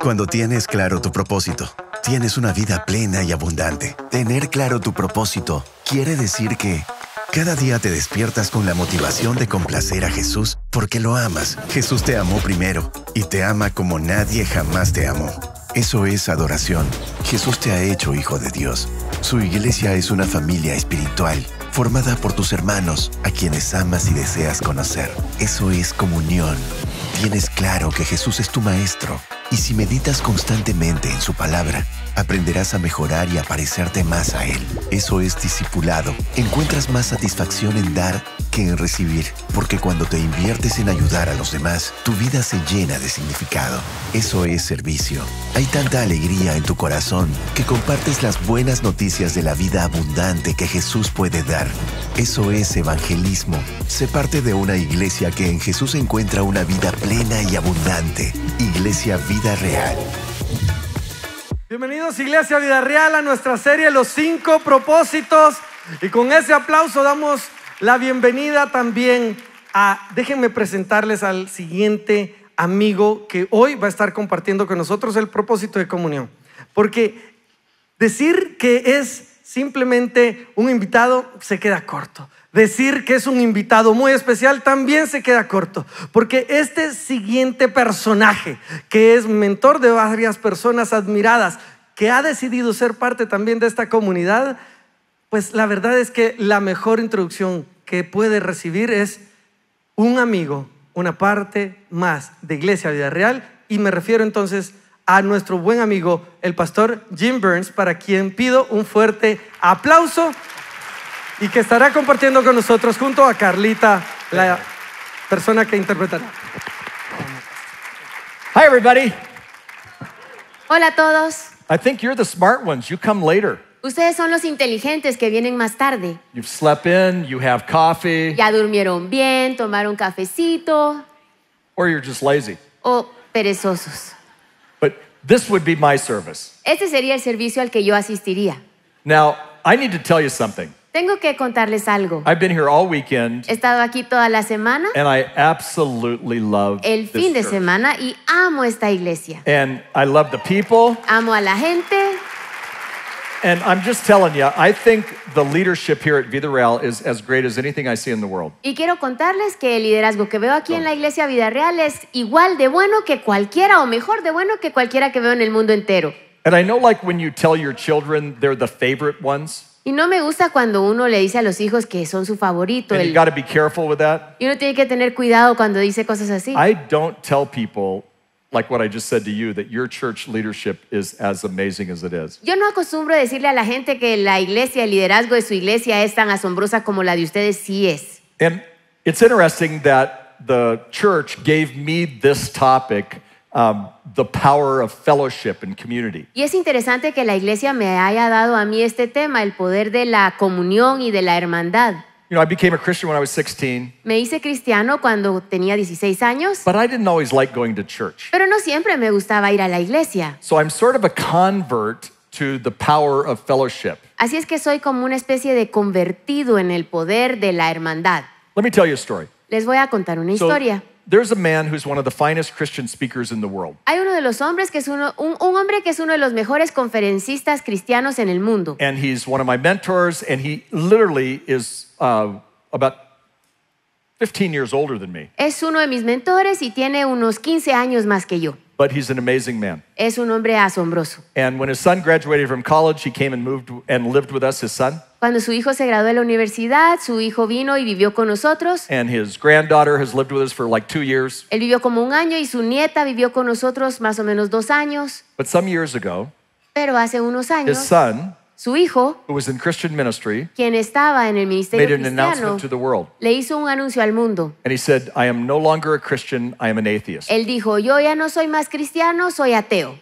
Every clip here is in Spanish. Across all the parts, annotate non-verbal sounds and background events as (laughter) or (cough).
Cuando tienes claro tu propósito, tienes una vida plena y abundante. Tener claro tu propósito quiere decir que cada día te despiertas con la motivación de complacer a Jesús porque lo amas. Jesús te amó primero y te ama como nadie jamás te amó. Eso es adoración. Jesús te ha hecho hijo de Dios. Su iglesia es una familia espiritual formada por tus hermanos, a quienes amas y deseas conocer. Eso es comunión. Tienes claro que Jesús es tu Maestro y si meditas constantemente en su palabra, aprenderás a mejorar y a parecerte más a Él. Eso es discipulado. Encuentras más satisfacción en dar en recibir, porque cuando te inviertes en ayudar a los demás, tu vida se llena de significado. Eso es servicio. Hay tanta alegría en tu corazón que compartes las buenas noticias de la vida abundante que Jesús puede dar. Eso es evangelismo. Sé parte de una iglesia que en Jesús encuentra una vida plena y abundante. Iglesia Vida Real. Bienvenidos Iglesia Vida Real a nuestra serie Los cinco propósitos. Y con ese aplauso damos la bienvenida también a, déjenme presentarles al siguiente amigo que hoy va a estar compartiendo con nosotros el propósito de comunión. Porque decir que es simplemente un invitado se queda corto. Decir que es un invitado muy especial también se queda corto, porque este siguiente personaje, que es mentor de varias personas admiradas, que ha decidido ser parte también de esta comunidad, pues la verdad es que la mejor introducción que puede recibir es un amigo, una parte más de Iglesia Vida Real. Y me refiero entonces a nuestro buen amigo, el pastor Jim Burns, para quien pido un fuerte aplauso y que estará compartiendo con nosotros junto a Carlita, la persona que interpretará. Hi, everybody. Hola a todos. I think you're the smart ones. You come later. Ustedes son los inteligentes que vienen más tarde. Ya durmieron bien, tomaron cafecito o perezosos. Este sería el servicio al que yo asistiría. need something. Tengo que contarles algo. He estado aquí toda la semana, el fin de semana, y amo esta iglesia. Amo a la gente, y quiero contarles que el liderazgo que veo aquí en la iglesia Vida Real es igual de bueno que cualquiera o mejor de bueno que cualquiera que veo en el mundo entero. Y no me gusta cuando uno le dice a los hijos que son su favorito. y uno tiene que tener cuidado cuando dice cosas así. I don't leadership is amazing as Yo no acostumbro decirle a la gente que la iglesia, el liderazgo de su iglesia es tan asombrosa como la de ustedes sí es. Y es interesante que la iglesia me haya dado a mí este tema, el poder de la comunión y de la hermandad. You know, I became a Christian when I was 16. Me hice cristiano cuando tenía 16 años. But I didn't always like going to church. Pero no siempre me gustaba ir a la iglesia. So I'm sort of a convert to the power of fellowship. Así es que soy como una especie de convertido en el poder de la hermandad. Let me tell you a story. Les voy a contar una so, historia. There's a man who's one of the finest Christian speakers in the world. Hay uno de los hombres que es uno, un, un hombre que es uno de los mejores conferencistas cristianos en el mundo. And he's one of my mentors and he literally is uh, about 15 years older than me. Es uno de mis mentores y tiene unos 15 años más que yo. But he's an amazing man. Es un hombre asombroso. And when his son graduated from college, he came and moved and lived with us, his son. Cuando su hijo se graduó de la universidad, su hijo vino y vivió con nosotros. And his granddaughter has lived with us for like two years. Él vivió como un año y su nieta vivió con nosotros más o menos dos años. But some years ago, Pero hace unos años, his son su hijo, quien estaba en el ministerio cristiano, le hizo un anuncio al mundo. Él dijo, yo ya no soy más cristiano, soy ateo.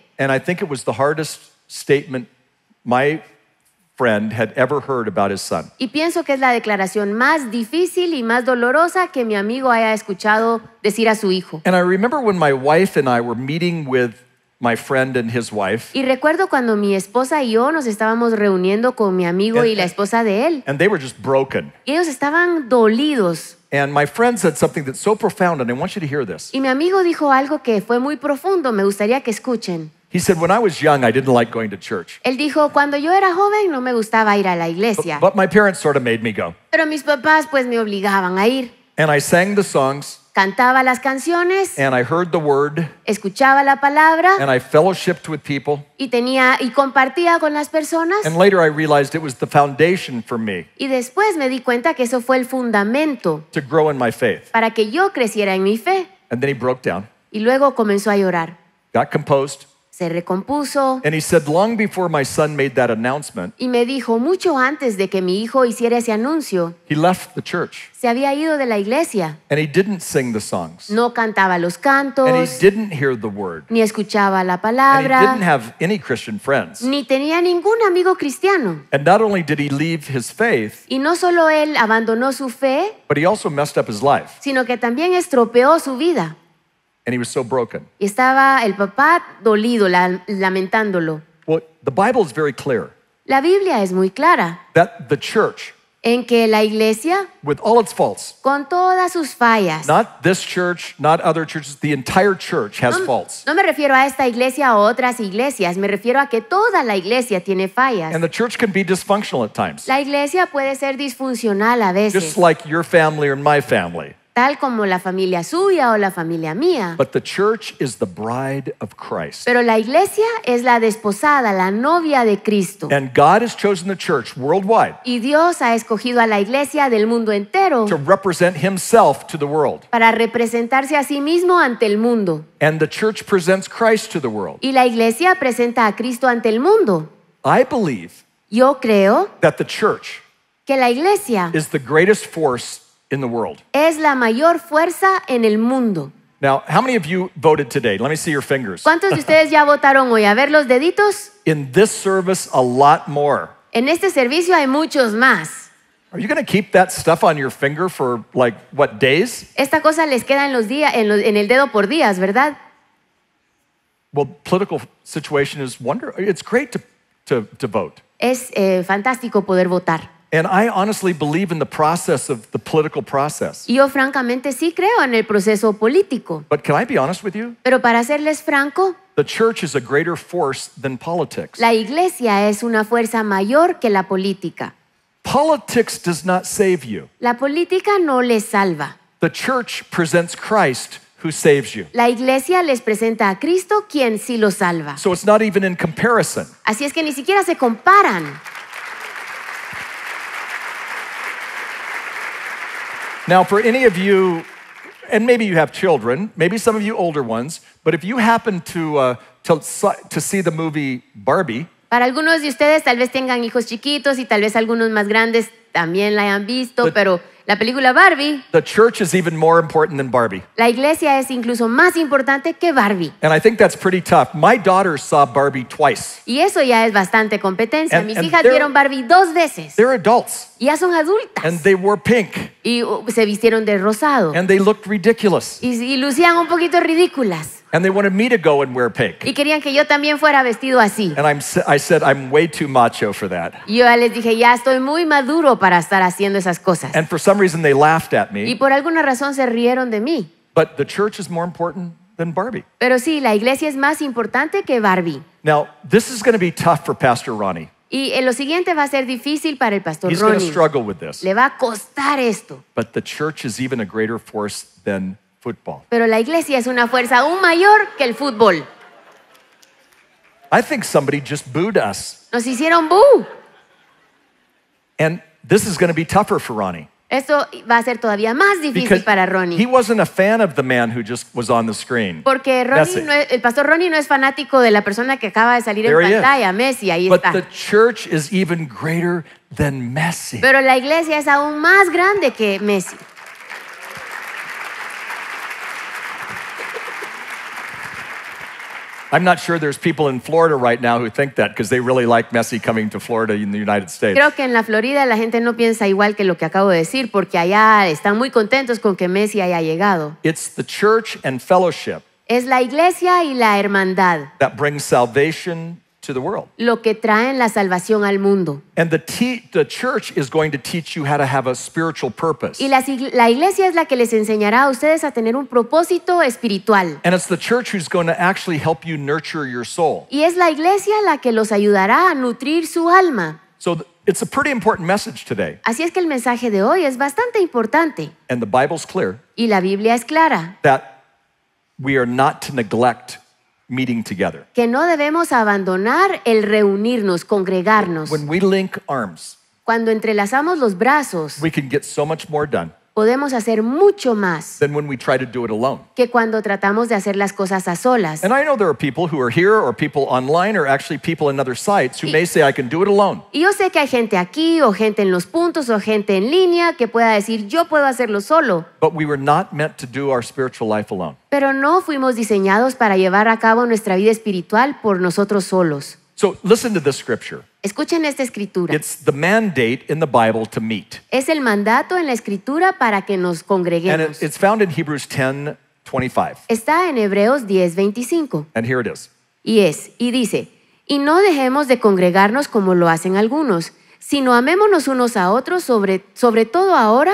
Y pienso que es la declaración más difícil y más dolorosa que mi amigo haya escuchado decir a su hijo. And I remember when my wife and I were meeting my friend and his wife. Y recuerdo cuando mi esposa y yo nos estábamos reuniendo con mi amigo and, y la esposa de él. And they were just broken. Y ellos estaban dolidos. And my friend said something that's so profound and I want you to hear this. Y mi amigo dijo algo que fue muy profundo, me gustaría que escuchen. He said, when I was young, I didn't like going to church. Él dijo, cuando yo era joven no me gustaba ir a la iglesia. But, but my parents sort of made me go. Pero mis papás pues me obligaban a ir. And I sang the songs. Cantaba las canciones. Escuchaba la palabra. Y tenía y compartía con las personas. Y después me di cuenta que eso fue el fundamento. Para que yo creciera en mi fe. Y luego comenzó a llorar. Got composed se recompuso. Y me dijo, mucho antes de que mi hijo hiciera ese anuncio, se había ido de la iglesia. No cantaba los cantos, ni escuchaba la palabra, ni tenía ningún amigo cristiano. Y no solo él abandonó su fe, sino que también estropeó su vida. Y estaba el papá dolido, lamentándolo. La Biblia es muy clara en que la iglesia, con todas sus fallas, no, me refiero a esta iglesia o otras iglesias, me refiero a que toda la iglesia tiene fallas. La iglesia puede ser disfuncional a veces, just like your family or my family tal como la familia suya o la familia mía. Pero la iglesia es la desposada, la novia de Cristo. Y Dios ha escogido a la iglesia del mundo entero para representarse a sí mismo ante el mundo. Y la iglesia presenta a Cristo ante el mundo. Yo creo que la iglesia es la mayor fuerza in the world. Es la mayor fuerza en el mundo. Now, how many of you voted today? Let me see your fingers. ¿Cuántos de ustedes ya votaron hoy? A ver los deditos. In this service, a lot more. En este servicio hay muchos más. Are you going to keep that stuff on your finger for like what days? Esta cosa les queda en los días, en, en el dedo por días, ¿verdad? Well, political situation is wonder. It's great to to, to vote. Es eh, fantástico poder votar. And I honestly believe in the process of the political process. Yo francamente sí creo en el proceso político. But can I be honest with you? Pero para serles franco, the church is a greater force than politics. La iglesia es una fuerza mayor que la política. Politics does not save you. La política no les salva. The church presents Christ who saves you. La iglesia les presenta a Cristo quien sí lo salva. So it's not even in comparison. Así es que ni siquiera se comparan. Now, for any of you, and maybe you have children, maybe some of you older ones, but if you happen to, uh, to, to see the movie Barbie, Para algunos de ustedes tal vez tengan hijos chiquitos y tal vez algunos más grandes también la hayan visto, but, pero La película Barbie. La iglesia es incluso más importante que Barbie. My Barbie twice. Y eso ya es bastante competencia. Mis hijas vieron Barbie dos veces. Ya son adultas. Y uh, se vistieron de rosado. Y, y lucían un poquito ridículas. And they wanted me to go and wear pink. Y querían que yo también fuera vestido así. And I'm, I said, I'm way too macho for that. Yo les dije, ya estoy muy maduro para estar haciendo esas cosas. And for some reason they laughed at me. Y por alguna razón se rieron de mí. But the church is more important than Barbie. Pero sí, la iglesia es más importante que Barbie. Now, this is going to be tough for Pastor Ronnie. Y en eh, lo siguiente va a ser difícil para el pastor He's Ronnie. Struggle with this. Le va a costar esto. But the church is even a greater force than Pero la iglesia es una fuerza aún mayor que el fútbol. Nos hicieron boo. Esto va a ser todavía más difícil para Ronnie. Porque Ronnie el pastor Ronnie no es fanático de la persona que acaba de salir en pantalla, Messi, ahí está. Messi. Pero la iglesia es aún más grande que Messi. I'm not sure there's people in Florida right now who think that because they really like Messi coming to Florida in the United States. Creo que en la Florida la gente no piensa igual que lo que acabo de decir porque allá están muy contentos con que Messi haya llegado. It's the church and fellowship Es la iglesia y la hermandad that brings salvation to the world. Lo que traen la salvación al mundo. And the, the church is going to teach you how to have a spiritual purpose. Y la, la iglesia es la que les enseñará a ustedes a tener un propósito espiritual. And it's the church who's going to actually help you nurture your soul. Y es la iglesia la que los ayudará a nutrir su alma. So it's a pretty important message today. Así es que el mensaje de hoy es bastante importante. And the Bible's clear. Y la Biblia es clara. That we are not to neglect meeting together. Que no debemos abandonar el reunirnos, congregarnos. When we link arms, Cuando entrelazamos los brazos, we can get so much more done. podemos hacer mucho más que cuando tratamos de hacer las cosas a solas. y, yo sé que hay gente aquí o gente en los puntos o gente en línea que pueda decir yo puedo hacerlo solo. Pero no fuimos diseñados para llevar a cabo nuestra vida espiritual por nosotros solos. Escuchen esta escritura. Es el mandato en la escritura para que nos congreguemos. Está en Hebreos 10, Y es, y dice, y no dejemos de congregarnos como lo hacen algunos, sino amémonos unos a otros, sobre, sobre todo ahora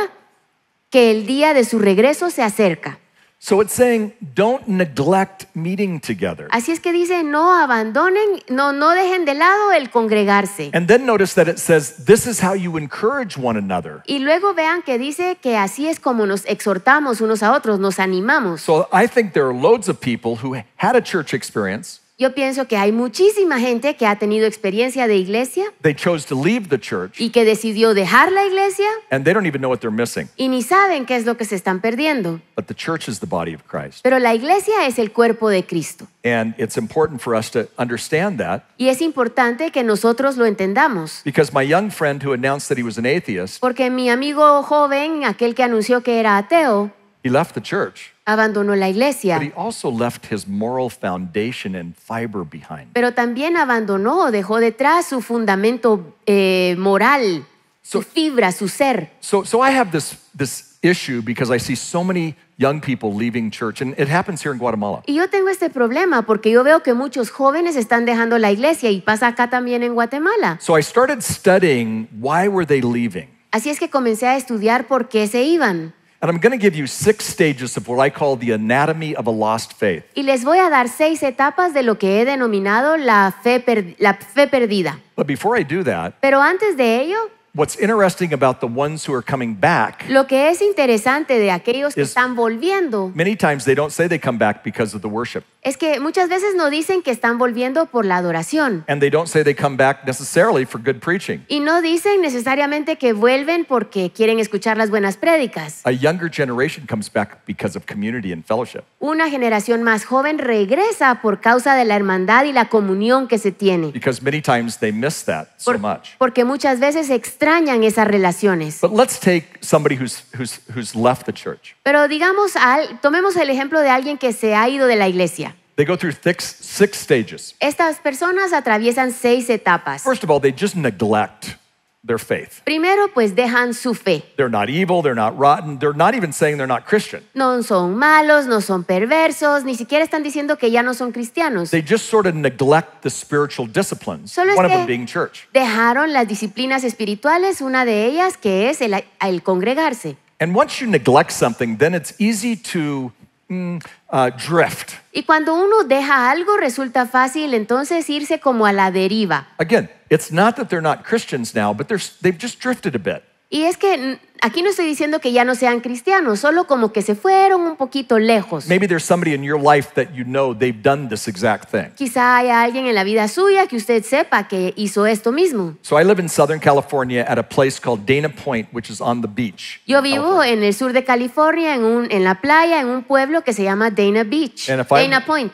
que el día de su regreso se acerca. So it's saying, don't neglect meeting together. Así es que dice, no abandonen, no no dejen de lado el congregarse. And then notice that it says, this is how you encourage one another. Y luego vean que dice que así es como nos exhortamos unos a otros, nos animamos. So I think there are loads of people who had a church experience Yo pienso que hay muchísima gente que ha tenido experiencia de iglesia y que decidió dejar la iglesia y ni saben qué es lo que se están perdiendo. Pero la iglesia es el cuerpo de Cristo. Y es importante que nosotros lo entendamos. Porque mi amigo joven, aquel que anunció que era ateo, he left the church. Abandonó la iglesia. Pero también abandonó, dejó detrás su fundamento eh, moral, su fibra, su ser. Y yo tengo este problema porque yo veo que muchos jóvenes están dejando la iglesia y pasa acá también en Guatemala. Así es que comencé a estudiar por qué se iban. And I'm going to give you six stages of what I call the anatomy of a lost faith. Y les voy a dar seis etapas de lo que he denominado la fe, la fe perdida. But before I do that, Pero antes de ello, What's interesting about the ones who are coming back Lo que es interesante de aquellos que están volviendo Many times they don't say they come back because of the worship. es que muchas veces no dicen que están volviendo por la adoración And they don't say they come back necessarily for good preaching. y no dicen necesariamente que vuelven porque quieren escuchar las buenas prédicas. A younger generation comes back because of community and fellowship. Una generación más joven regresa por causa de la hermandad y la comunión que se tiene, Because many times they miss that so much. porque muchas veces extrañan esas relaciones. But let's take somebody who's, who's, who's left the church. Pero digamos, al, tomemos el ejemplo de alguien que se ha ido de la iglesia. They go through six, six stages. Estas personas atraviesan seis etapas. First of all, they just neglect their faith. Primero pues dejan su fe. They're not evil, they're not rotten, they're not even saying they're not Christian. No son malos, no son perversos, ni siquiera están diciendo que ya no son cristianos. They just sort of neglect the spiritual disciplines, Solo one es que of them being church. Dejaron las disciplinas espirituales, una de ellas que es el, el congregarse. And once you neglect something, then it's easy to mm, uh, drift. Y cuando uno deja algo resulta fácil entonces irse como a la deriva. Again, it's not that they're not Christians now, but they're, they've just drifted a bit. Y es que aquí no estoy diciendo que ya no sean cristianos, solo como que se fueron un poquito lejos. Quizá haya alguien en la vida suya que usted sepa que hizo esto mismo. Yo vivo en el sur de California en un en la playa en un pueblo que se llama Dana Beach. Dana Point.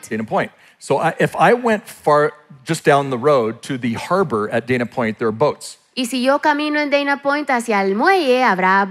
Dana Point. So if I went far just down the road to the harbor at Dana Point, there are boats. Y si yo camino en Dana Point hacia el muelle, habrá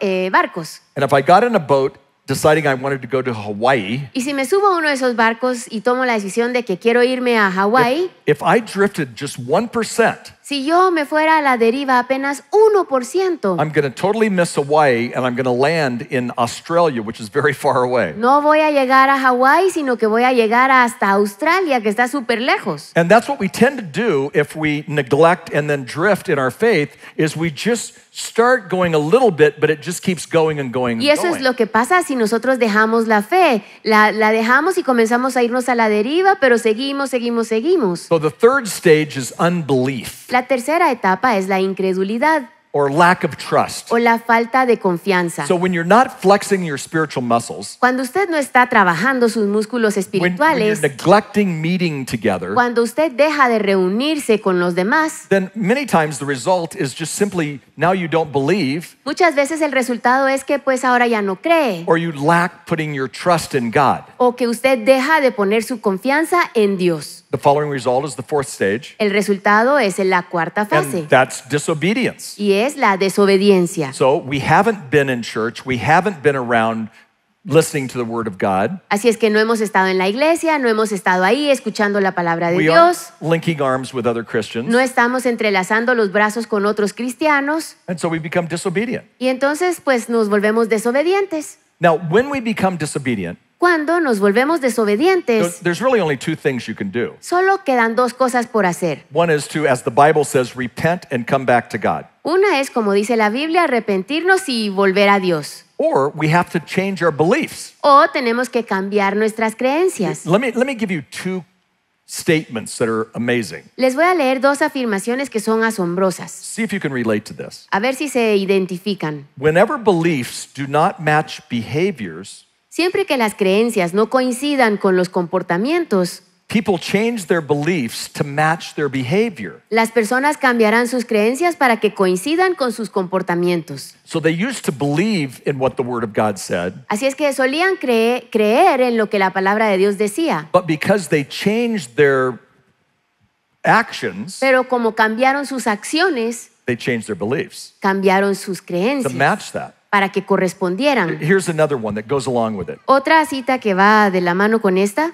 eh, barcos. And if I got in a boat deciding I wanted to go to Hawaii. Y si me subo a uno de esos barcos y tomo la decisión de que quiero irme a Hawái. If, if I drifted just 1% si yo me fuera a la deriva apenas 1%, I'm going to totally miss Hawaii and I'm going to land in Australia, which is very far away. no voy a llegar a Hawaii sino que voy a llegar hasta Australia, que está súper lejos. And that's what we tend to do if we neglect and then drift in our faith is we just start going a little bit, but it just keeps going and going and Y eso es lo que pasa si nosotros dejamos la fe. La, la dejamos y comenzamos a irnos a la deriva, pero seguimos, seguimos, seguimos. So the third stage is unbelief. La tercera etapa es la incredulidad, or lack of trust. o la falta de confianza. So when you're not flexing your spiritual muscles, Cuando usted no está trabajando sus músculos when, when you're neglecting meeting together, cuando usted deja de reunirse con los demás, then many times the result is just simply now you don't believe muchas veces el resultado es que pues ahora ya no cree or you lack putting your trust in God. o que usted deja de poner su confianza en Dios. The following result is the fourth stage, El resultado es en la cuarta and fase that's disobedience. y es la desobediencia. So we haven't been in church, we haven't been around listening to the word of God. Así es que no hemos estado en la iglesia, no hemos estado ahí escuchando la palabra de Dios. Linking arms with other Christians. No estamos entrelazando los brazos con otros cristianos. And so we become disobedient. Y entonces pues nos volvemos desobedientes. Now, when we become disobedient, cuando nos volvemos desobedientes, solo quedan dos cosas por hacer. Una es, como dice la Biblia, arrepentirnos y volver a Dios. O tenemos que cambiar nuestras creencias. Les voy a leer dos afirmaciones que son asombrosas. A ver si se identifican. Whenever beliefs do not match behaviors, Siempre que las creencias no coincidan con los comportamientos, change Las personas cambiarán sus creencias para que coincidan con sus comportamientos. Así es que solían creer, en lo que la palabra de Dios decía. But pero como cambiaron sus acciones, Cambiaron sus creencias para que correspondieran. Otra cita que va de la mano con esta.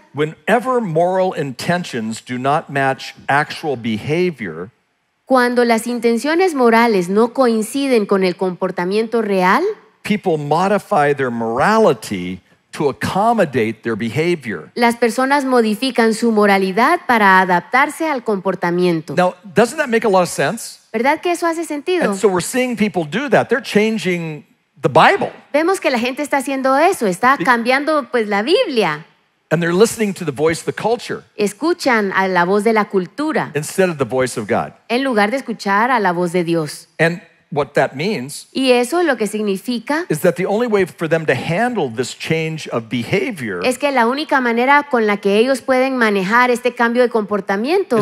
cuando las intenciones morales no coinciden con el comportamiento real, people modify their to accommodate their behavior. Las personas modifican su moralidad para adaptarse al comportamiento. ¿Verdad que eso hace sentido? And so we're seeing people do that. They're changing Vemos que la gente está haciendo eso, está cambiando pues la Biblia. Escuchan a la voz de la cultura en lugar de escuchar a la voz de Dios. Y eso lo que significa es que la única manera con la que ellos pueden manejar este cambio de comportamiento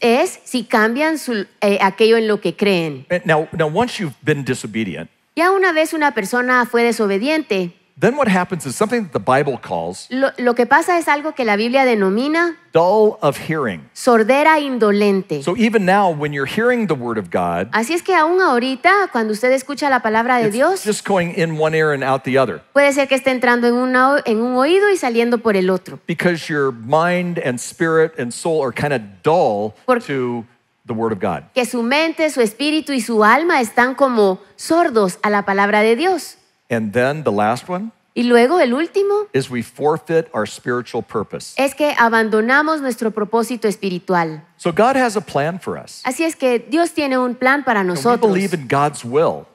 es si cambian su- eh, aquello en lo que creen. Now, now once you've been disobedient, ya una vez una persona fue desobediente. Then what happens is something that the Bible calls Lo, lo que pasa es algo que la Biblia denomina dull of hearing. sordera indolente. So even now when you're hearing the word of God, Así es que aún ahorita, cuando usted escucha la palabra de it's Dios, just going in one ear and out the other puede ser que esté entrando en, una en un oído y saliendo por el otro. because your mind and spirit and soul are kind of dull Por- to que su mente, su espíritu y su alma están como sordos a la palabra de Dios. Y luego el último es que abandonamos nuestro propósito espiritual. Así es que Dios tiene un plan para nosotros.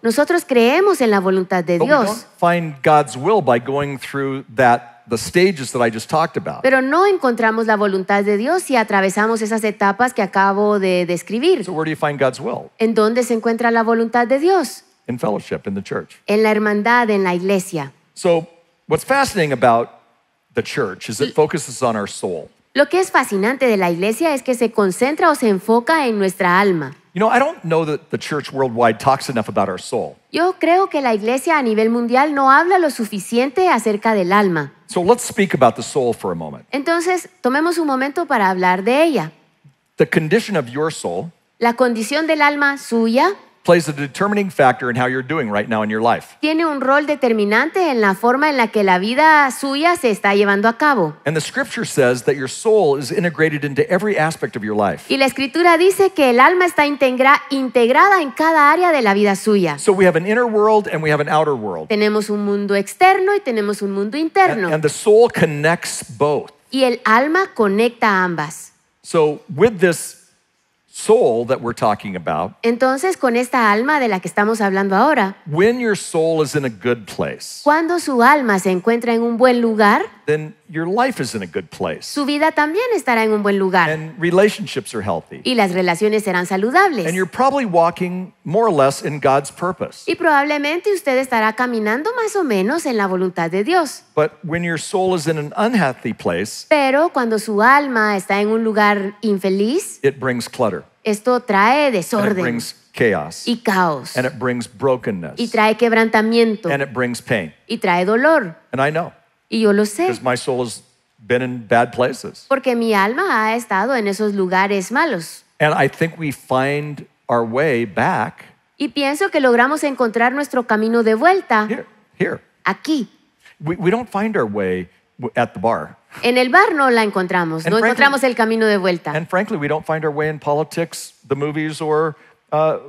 Nosotros creemos en la voluntad de Dios. Pero no encontramos la voluntad de Dios si atravesamos esas etapas que acabo de describir. ¿En dónde se encuentra la voluntad de Dios? En la hermandad en la iglesia. So Lo que es fascinante de la iglesia es que se concentra o se enfoca en nuestra alma. You know, I don't know that the church worldwide talks enough about our soul. Yo creo que la iglesia a nivel mundial no habla lo suficiente acerca del alma. So let's speak about the soul for a moment. Entonces, tomemos un momento para hablar de ella. The condition of your soul La condición del alma suya plays a determining factor in how you're doing right now in your life. Tiene un rol determinante en la forma en la que la vida suya se está llevando a cabo. And the scripture says that your soul is integrated into every aspect of your life. Y la escritura dice que el alma está integra integrada en cada área de la vida suya. So we have an inner world and we have an outer world. Tenemos un mundo externo y tenemos un mundo interno. And, and the soul connects both. Y el alma conecta ambas. So with this soul we're talking about, entonces con esta alma de la que estamos hablando ahora, cuando su alma se encuentra en un buen lugar, then your life is in a good place. Su vida también estará en un buen lugar. And relationships are healthy. Y las relaciones serán saludables. And you're probably walking more or less in God's purpose. Y probablemente usted estará caminando más o menos en la voluntad de Dios. But when your soul is in an unhealthy place, pero cuando su alma está en un lugar infeliz, it brings clutter. Esto trae desorden. And it brings chaos. Y caos. And it brings brokenness. Y trae quebrantamiento. And it brings pain. Y trae dolor. And I know. Y yo lo sé. Because my soul has been in bad places. Porque mi alma ha estado en esos lugares malos. And I think we find our way back y pienso que logramos encontrar nuestro camino de vuelta. Here, here. Aquí. We, we don't find our way at the bar. En el bar no la encontramos, and no frankly, encontramos el camino de vuelta. And frankly, we don't find our way in politics, the movies, or uh,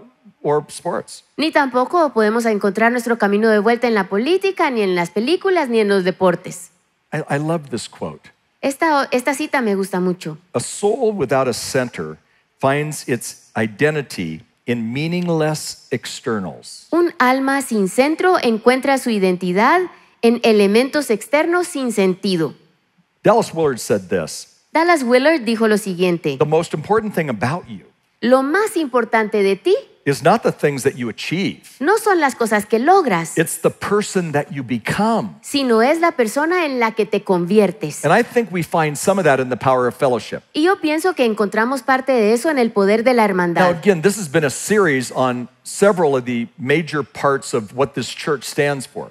ni tampoco podemos encontrar nuestro camino de vuelta en la política, ni en las películas, ni en los deportes. I, Esta, cita me gusta mucho. Un alma sin centro encuentra su identidad en elementos externos sin sentido. Dallas Willard Dallas Willard dijo lo siguiente. The most important thing about you lo más importante de ti No son las cosas que logras. Sino es la persona en la que te conviertes. Y yo pienso que encontramos parte de eso en el poder de la hermandad.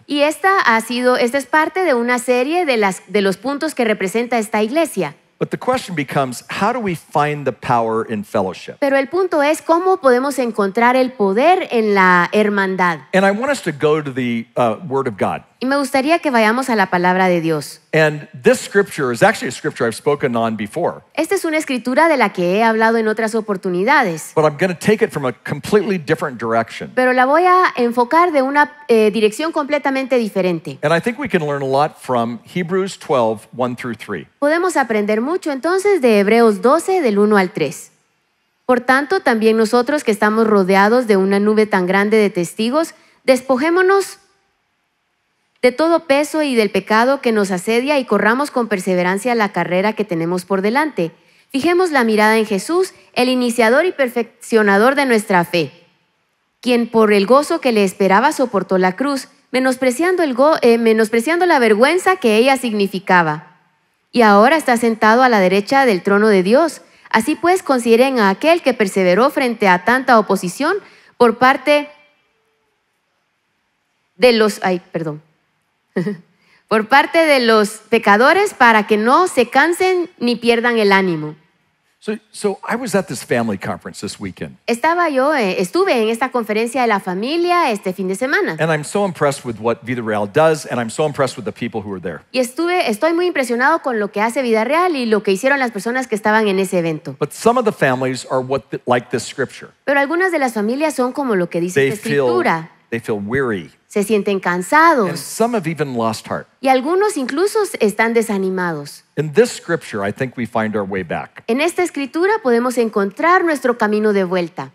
Y esta ha sido esta es parte de una serie de las de los puntos que representa esta iglesia. But the question becomes, how do we find the power in fellowship? Pero el punto es cómo podemos encontrar el poder en la hermandad. And I want us to go to the uh, Word of God. Y me gustaría que vayamos a la palabra de Dios. And this scripture is actually a scripture I've spoken on before. Esta es una escritura de la que he hablado en otras oportunidades. But I'm going to take it from a completely different direction. Pero la voy a enfocar de una eh, dirección completamente diferente. And I think we can learn a lot from Hebrews through 3. Podemos aprender mucho entonces de Hebreos 12 del 1 al 3. Por tanto, también nosotros que estamos rodeados de una nube tan grande de testigos, despojémonos de todo peso y del pecado que nos asedia y corramos con perseverancia la carrera que tenemos por delante. Fijemos la mirada en Jesús, el iniciador y perfeccionador de nuestra fe, quien por el gozo que le esperaba soportó la cruz, menospreciando, el eh, menospreciando la vergüenza que ella significaba. Y ahora está sentado a la derecha del trono de Dios. Así pues, consideren a aquel que perseveró frente a tanta oposición por parte de los... Ay, perdón (laughs) por parte de los pecadores para que no se cansen ni pierdan el ánimo. Estaba yo, eh, estuve en esta conferencia de la familia este fin de semana. Y estuve, estoy muy impresionado con lo que hace Vida Real y lo que hicieron las personas que estaban en ese evento. Pero algunas de las familias son como lo que dice la escritura weary. Se sienten cansados. Y algunos incluso están desanimados. En esta escritura podemos encontrar nuestro camino de vuelta.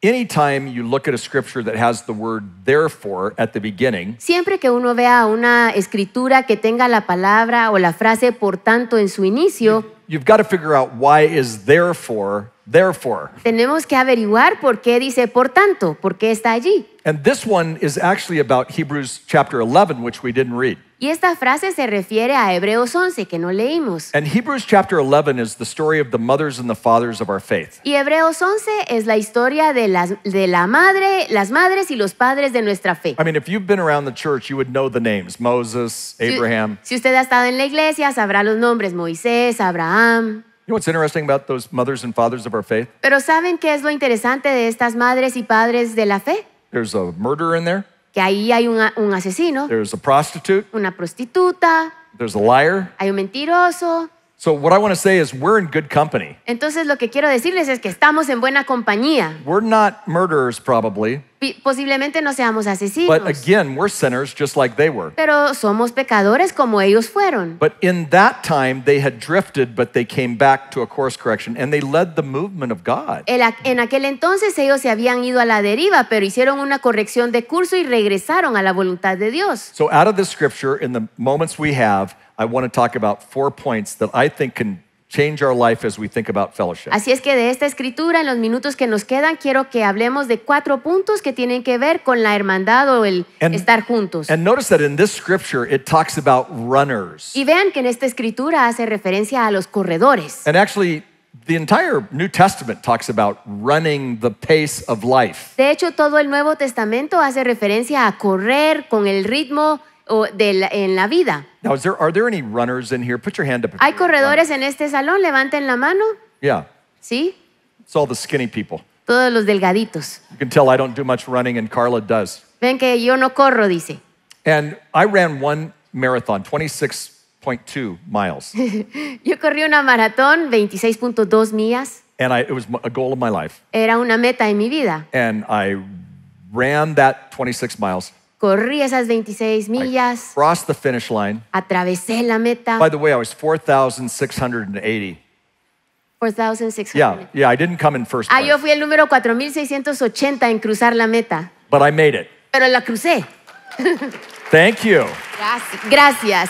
Anytime you look at a scripture that has the word therefore at the beginning, siempre que uno vea una escritura que tenga la palabra o la frase por tanto en su inicio, you've got to figure out why is therefore therefore. Tenemos que averiguar por qué dice por tanto, por qué está allí. And this one is actually about Hebrews chapter 11 which we didn't read. Y esta frase se refiere a Hebreos 11 que no leímos. And Hebrews chapter 11 is the story of the mothers and the fathers of our faith. Y Hebreos 11 es la historia de las de la madre, las madres y los padres de nuestra fe. I mean, if you've been around the church, you would know the names: Moses, Abraham. Si, si usted ha estado en la iglesia, sabrá los nombres: Moisés, Abraham. You know what's interesting about those mothers and fathers of our faith? Pero saben qué es lo interesante de estas madres y padres de la fe? There's a murder in there ahí hay un asesino, una prostituta, hay un mentiroso, So what I want to say is we're in good company. Entonces lo que quiero decirles es que estamos en buena compañía. We're not murderers probably. Posiblemente no seamos asesinos. But again, we're sinners just like they were. Pero somos pecadores como ellos fueron. But in that time they had drifted but they came back to a course correction and they led the movement of God. En aquel entonces ellos se habían ido a la deriva, pero hicieron una corrección de curso y regresaron a la voluntad de Dios. So out of the scripture in the moments we have I want to talk about four points that I think can change our life as we think about fellowship. Así es que de esta escritura, en los minutos que nos quedan, quiero que hablemos de cuatro puntos que tienen que ver con la hermandad o el and, estar juntos. And notice that in this scripture it talks about runners. Y vean que en esta escritura hace referencia a los corredores. And actually The entire New Testament talks about running the pace of life. De hecho, todo el Nuevo Testamento hace referencia a correr con el ritmo o de la, en la vida. Now, is there, are there any runners in here? Put your hand up. if Hay corredores en este salón, levanten la mano, Yeah, ¿sí? it's all the skinny people. Todos los delgaditos. You can tell I don't do much running, and Carla does. Ven que yo no corro, dice. And I ran one marathon, 26.2 miles, (laughs) Yo corrí una maratón, 26.2 millas. and I, it was a goal of my life. Era una meta en mi vida. And I ran that 26 miles, Corrí esas 26 millas. I crossed the finish line. Atravesé la meta. By the way, I was 4,680. 4,680. Yeah, yeah, I didn't come in first ah, place. Ah, yo fui el número 4,680 en cruzar la meta. But I made it. Pero la crucé. Thank you. Gracias.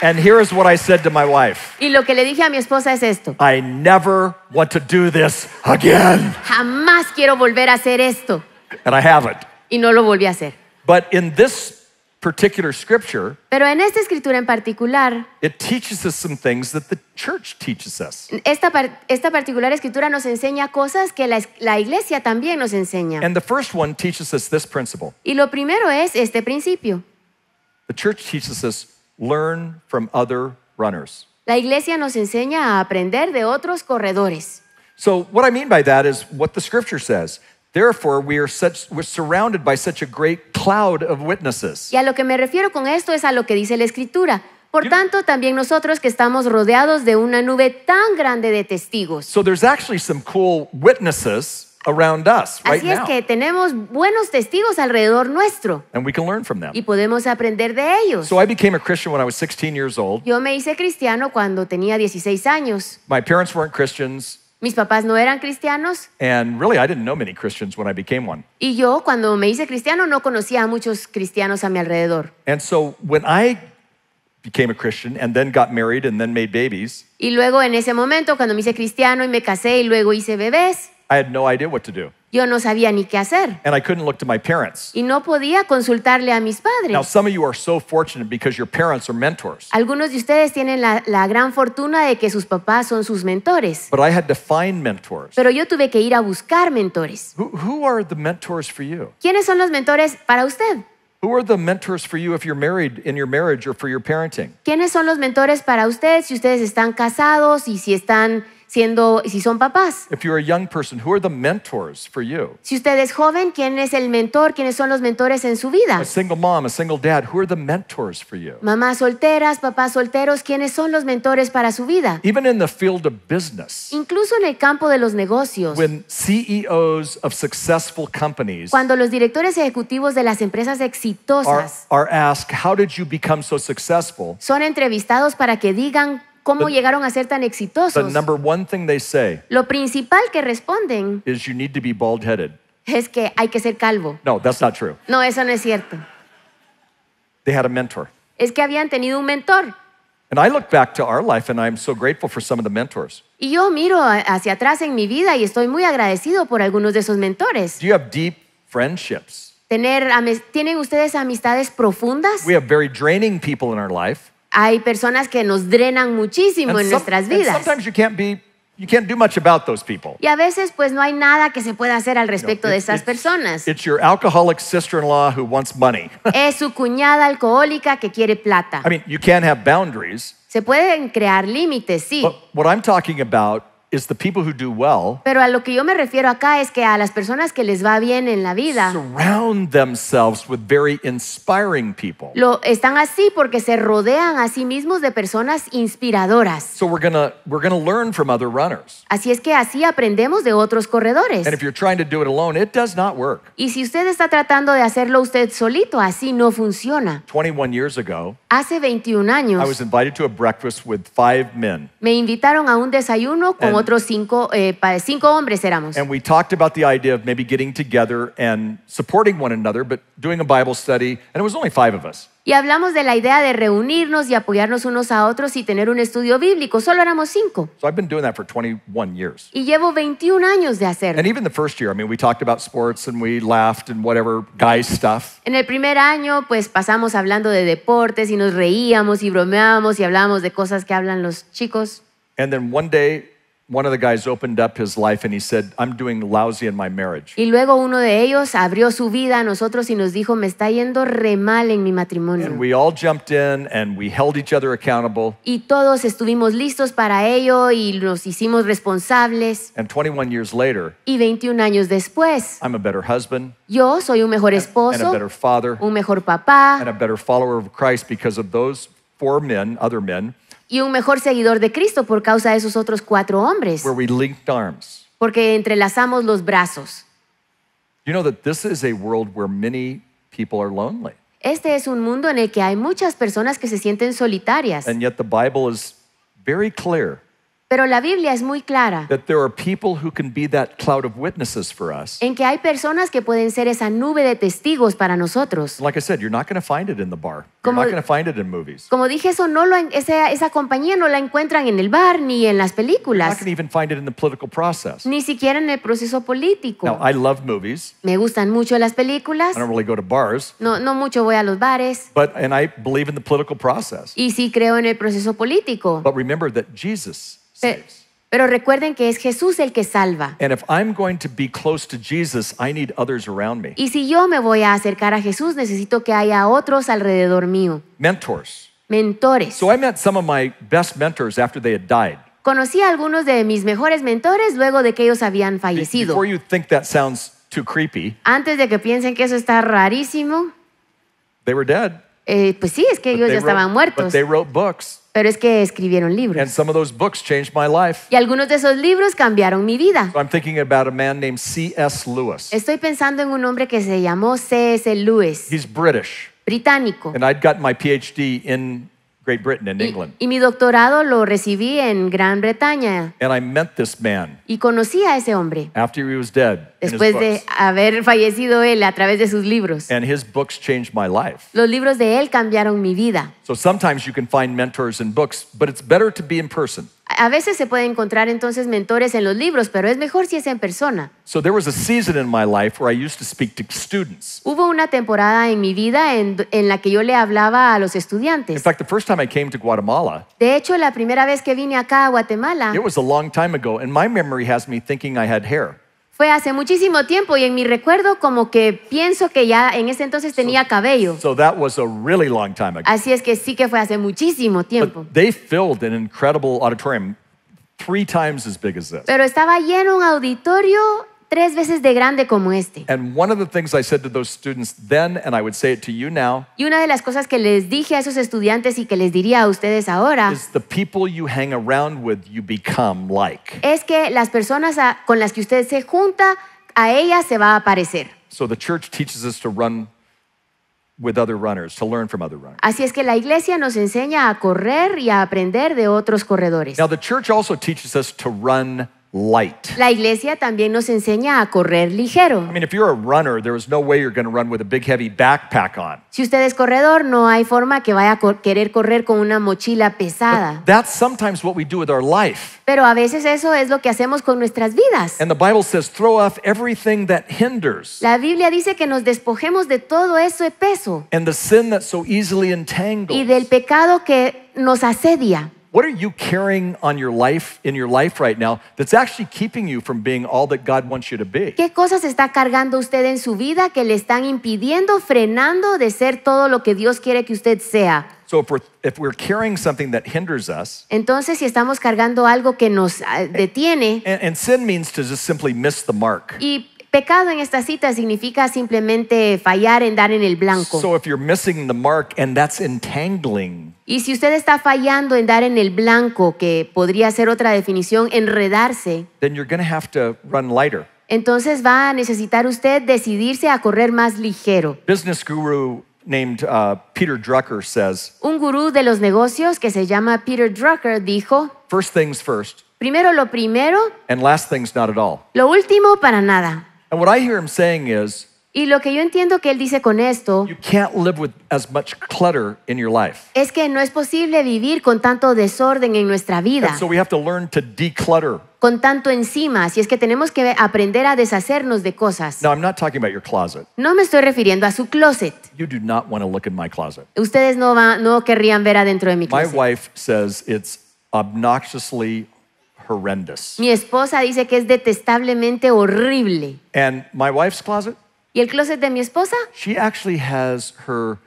And here is what I said to my wife. Y lo que le dije a mi esposa es esto. I never want to do this again. Jamás quiero volver a hacer esto. And I haven't. Y no lo volví a hacer. But in this particular scripture, Pero en esta escritura en particular, it teaches us some things that the church teaches us. esta, par- esta particular escritura nos enseña cosas que la, la iglesia también nos enseña. And the first one teaches us this principle. Y lo primero es este principio. The church teaches us learn from other runners. La iglesia nos enseña a aprender de otros corredores. So what I mean by that is what the scripture says. Therefore, we are such, we're surrounded by such a great cloud of witnesses. Y a lo que me refiero con esto es a lo que dice la Escritura. Por tanto, también nosotros que estamos rodeados de una nube tan grande de testigos. So there's actually some cool witnesses around us right Así es now. que tenemos buenos testigos alrededor nuestro and we can learn from them. y podemos aprender de ellos. So I became a Christian when I was 16 years old. Yo me hice cristiano cuando tenía 16 años. My parents weren't Christians. Mis papás no eran cristianos. And really, I didn't know many Christians when I became one. Y yo cuando me hice cristiano no conocía a muchos cristianos a mi alrededor. And so when I became a Christian and then got married and then made babies, Y luego en ese momento cuando me hice cristiano y me casé y luego hice bebés, I had no idea what to do. Yo no sabía ni qué hacer. Y no podía consultarle a mis padres. Algunos de ustedes tienen la, gran fortuna de que sus papás son sus mentores. Pero yo tuve que ir a buscar mentores. ¿Quiénes son los mentores para usted? ¿Quiénes son los mentores para usted si ustedes están casados y si están siendo, si son papás. Si usted es joven, ¿quién es el mentor? ¿Quiénes son los mentores en su vida? Mamás solteras, papás solteros, ¿quiénes son los mentores para su vida? Incluso en el campo de los negocios. E Cuando los directores ejecutivos de las empresas exitosas Son entrevistados para que digan cómo but, llegaron a ser tan exitosos. number one thing they say Lo principal que responden is you need to be bald-headed. es que hay que ser calvo. No, that's not true. No, eso no es cierto. They had a mentor. Es que habían tenido un mentor. And I look back to our life and I'm so grateful for some of the mentors. Y yo miro hacia atrás en mi vida y estoy muy agradecido por algunos de esos mentores. Do you have deep friendships? Tener, ¿Tienen ustedes amistades profundas? We have very draining people in our life. Hay personas que nos drenan muchísimo en nuestras vidas. Y a veces pues no hay nada que se pueda hacer al respecto de esas personas. (laughs) es su cuñada alcohólica que quiere plata. Se pueden crear límites, sí. what I'm talking about pero a lo que yo me refiero acá es que a las personas que les va bien en la vida surround themselves with very inspiring people. lo están así porque se rodean a sí mismos de personas inspiradoras. So we're we're learn from other runners. Así es que así aprendemos de otros corredores. Y si usted está tratando de hacerlo usted solito, así no funciona. Hace 21 años me invitaron a un desayuno con otros cinco, eh, cinco hombres éramos. And we talked about the idea of maybe getting together and supporting one another, but doing a Bible study, and it was only five of us. Y hablamos de la idea de reunirnos y apoyarnos unos a otros y tener un estudio bíblico. Solo éramos cinco. So I've been doing that for 21 years. Y llevo 21 años de hacerlo. And even the first year, I mean, we talked about sports and we laughed and whatever guy stuff. En el primer año, pues pasamos hablando de deportes y nos reíamos y bromeábamos y hablábamos de cosas que hablan los chicos. And then one day One of the guys opened up his life and he said, I'm doing lousy in my marriage. Y luego uno de ellos abrió su vida a nosotros y nos dijo, me está yendo re mal en mi matrimonio. And we all jumped in and we held each other accountable. Y todos estuvimos listos para ello y nos hicimos responsables. And 21 years later, y 21 años después, I'm a better husband. Yo soy un mejor esposo, and a better father, un mejor papá, and a better follower of Christ because of those four men, other men. y un mejor seguidor de Cristo por causa de esos otros cuatro hombres. Porque entrelazamos los brazos. Este es un mundo en el que hay muchas personas que se sienten solitarias. And yet the Bible is very pero la Biblia es muy clara en que hay personas que pueden ser esa nube de testigos para nosotros. Como- dije, eso no lo esa, compañía no la encuentran en el bar ni en las películas, ni siquiera en el proceso político. Me gustan mucho las películas, no, mucho voy a los bares y sí creo en el proceso político. Pero remember that Jesus pero, recuerden que es Jesús el que salva. Y si yo me voy a acercar a Jesús, necesito que haya otros alrededor mío. Mentores. Conocí a algunos de mis mejores mentores luego de que ellos habían fallecido. Antes de que piensen que eso está rarísimo, they were dead. Eh, pues sí, es que ellos ya estaban muertos. Pero es que escribieron libros. Y algunos de esos libros cambiaron mi vida. Estoy pensando en un hombre que se llamó C.S. Lewis. Británico. And got my PhD in Great Britain and England. Y, mi doctorado lo recibí en Gran Bretaña. And I met this man Y conocí a ese hombre after he was dead. después de haber fallecido él a través de sus libros. And his books changed my life. Los libros de él cambiaron mi vida. So sometimes you can find mentors in books, but it's better to be in person a veces se puede encontrar entonces mentores en los libros, pero es mejor si es en persona. So there was a season in my life where I used to speak to students. Hubo una temporada en mi vida en, en la que yo le hablaba a los estudiantes. the first time I came to Guatemala. De hecho, la primera vez que vine acá a Guatemala. It was a long time ago and my memory has me thinking I had hair. Fue hace muchísimo tiempo y en mi recuerdo como que pienso que ya en ese entonces tenía cabello. Así es que sí que fue hace muchísimo tiempo. Pero estaba lleno un auditorio tres veces de grande como este. Y una de las cosas que les dije a esos estudiantes y que les diría a ustedes ahora es que las personas con las que usted se junta, a ellas se va a parecer. Así es que la iglesia nos enseña a correr y a aprender de otros corredores. Now, the church also teaches us to run la iglesia también nos enseña a correr ligero. Si usted es corredor, no hay forma que vaya a querer correr con una mochila pesada. Pero a veces eso es lo que hacemos con nuestras vidas. La Biblia dice que nos despojemos de todo eso de peso. Y del pecado que nos asedia. What are you carrying on your life in your life right now that's actually keeping you from being all that God wants you to be? ¿Qué cosas está cargando usted en su vida que le están impidiendo, frenando de ser todo lo que Dios quiere que usted sea? So if we're, if we're carrying something that hinders us, entonces si estamos cargando algo que nos ah, detiene, and, and sin means to just simply miss the mark. Y Pecado en esta cita significa simplemente fallar en dar en el blanco. Y si usted está fallando en dar en el blanco, que podría ser otra definición, enredarse. Entonces va a necesitar usted decidirse a correr más ligero. Uh, Un gurú de los negocios que se llama Peter Drucker dijo. Primero lo primero. Lo último para nada y lo que yo entiendo que él dice con esto es que no es posible vivir con tanto desorden en nuestra vida. Con tanto encima, si es que tenemos que aprender a deshacernos de cosas. No me estoy refiriendo a su closet. Ustedes no, no querrían ver adentro de mi closet. My wife says it's obnoxiously horrendous. Mi esposa dice que es detestablemente horrible. And my wife's closet? ¿Y el closet de mi esposa? She actually has her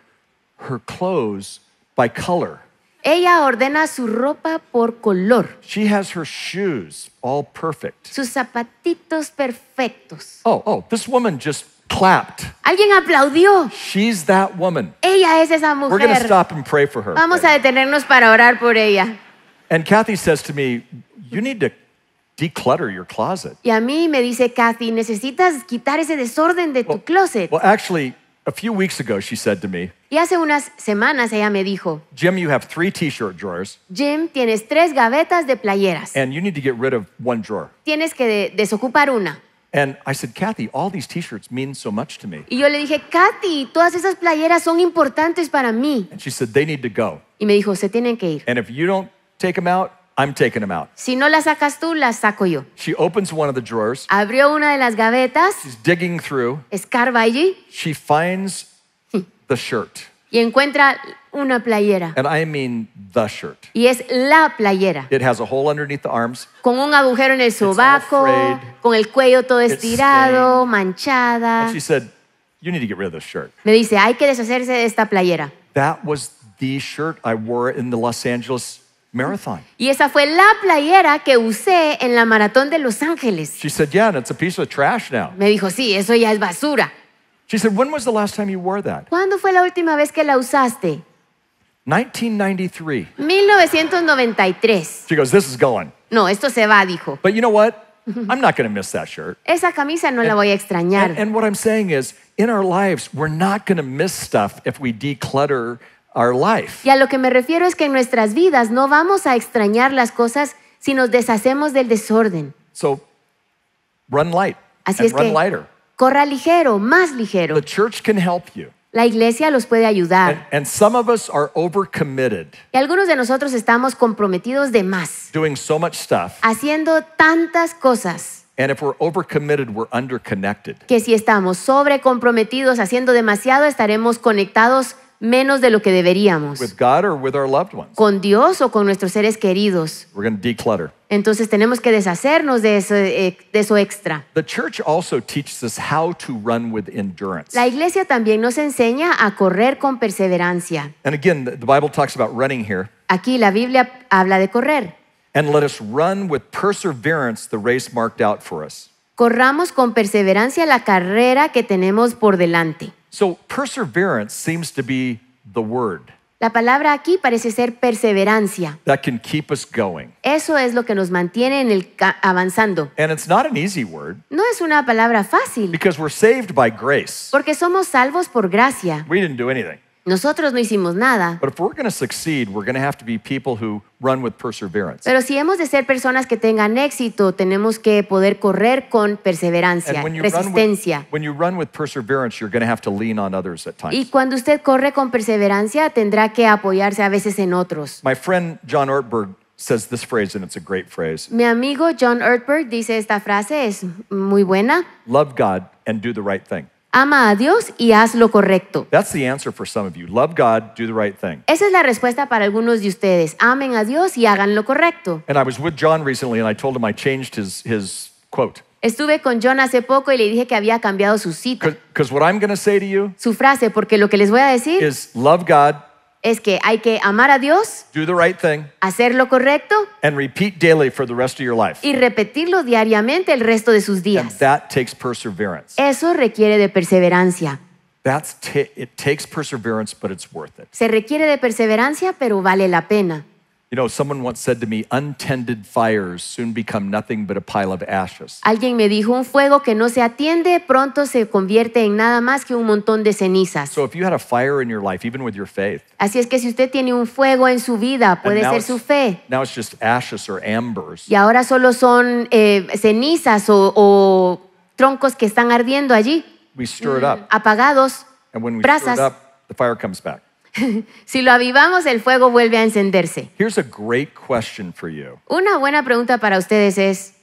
her clothes by color. Ella ordena su ropa por color. She has her shoes all perfect. Sus zapatitos perfectos. Oh, oh, this woman just clapped. Alguien aplaudió. She's that woman. Ella es esa mujer. We're going to stop and pray for her. Vamos a detenernos para orar por ella. And Kathy says to me, You need to declutter your closet. Y a mí me dice Kathy, necesitas quitar ese desorden de tu closet. Well, actually, a few weeks ago, she said to me, Y hace unas semanas ella me dijo, Jim, you have three t shirt drawers, Jim, tienes tres gavetas de playeras. and you need to get rid of one drawer. Tienes que desocupar una. And I said, Kathy, all these t shirts mean so much to me. Y yo le dije, Kathy, todas esas playeras son importantes para mí. And she said, They need to go. Y me dijo, se tienen que ir. And if you don't take them out, I'm taking them out. Si no la sacas tú, la saco yo. She opens one of the drawers. Abrió una de las gavetas. She's digging through. Escarba allí. She finds (laughs) the shirt. Y encuentra una playera. And I mean the shirt. Y es la playera. It has a hole underneath the arms. Con un agujero en el sobaco, con el cuello todo estirado, manchada. And she said, "You need to get rid of this shirt." Me dice, "Hay que deshacerse de esta playera." That was the shirt I wore in the Los Angeles marathon. Y esa fue la playera que usé en la maratón de Los Ángeles. She said, Yeah, and it's a piece of trash now. Me dijo, sí, eso ya es basura. She said, When was the last time you wore that? ¿Cuándo fue la última vez que la usaste? 1993. 1993. She goes, This is going. No, esto se va, dijo. But you know what? (laughs) I'm not going to miss that shirt. Esa camisa no and, la voy a extrañar. And, and what I'm saying is, in our lives, we're not going to miss stuff if we declutter Y a lo que me refiero es que en nuestras vidas no vamos a extrañar las cosas si nos deshacemos del desorden. Así es que corra ligero, más ligero. La iglesia los puede ayudar. Y algunos de nosotros estamos comprometidos de más. Haciendo tantas cosas. Que si estamos sobrecomprometidos haciendo demasiado, estaremos conectados menos de lo que deberíamos. Con Dios o con nuestros seres queridos. Entonces tenemos que deshacernos de eso, extra. La iglesia también nos enseña a correr con perseverancia. Aquí la Biblia habla de correr. Corramos con perseverancia la carrera que tenemos por delante. So perseverance seems to be the word. La palabra aquí parece ser perseverancia. That can keep us going. Eso es lo que nos mantiene en el avanzando. And it's not an easy word. No es una palabra fácil. Because we're saved by grace. Porque somos salvos por gracia. We didn't do anything. Nosotros no hicimos nada. Pero si hemos de ser personas que tengan éxito, tenemos que poder correr con perseverancia, resistencia. Y cuando usted corre con perseverancia, tendrá que apoyarse a veces en otros. Mi amigo John Ortberg dice esta frase es muy buena. Love God and do the right thing. Ama a Dios y haz lo correcto. Esa es la respuesta para algunos de ustedes. Amen a Dios y hagan lo correcto. Estuve con John hace poco y le dije que había cambiado su cita. su frase, porque lo que les voy a decir is love God es que hay que amar a Dios, hacer lo correcto y repetirlo diariamente el resto de sus días. Eso requiere de perseverancia. Se requiere de perseverancia, pero vale la pena. You know, someone once said to me, untended fires soon become nothing but a pile of ashes. Alguien me dijo, un fuego que no se atiende pronto se convierte en nada más que un montón de cenizas. So if you had a fire in your life, even with your faith, Así es que si usted tiene un fuego en su vida, puede ser su fe. now it's just ashes or embers. Y ahora solo son eh, cenizas o, o troncos que están ardiendo allí, We stir it up, mm, apagados, and when we stir it brasas. up, the fire comes back. (laughs) si lo avivamos, el fuego vuelve a encenderse. Una buena pregunta para ustedes es,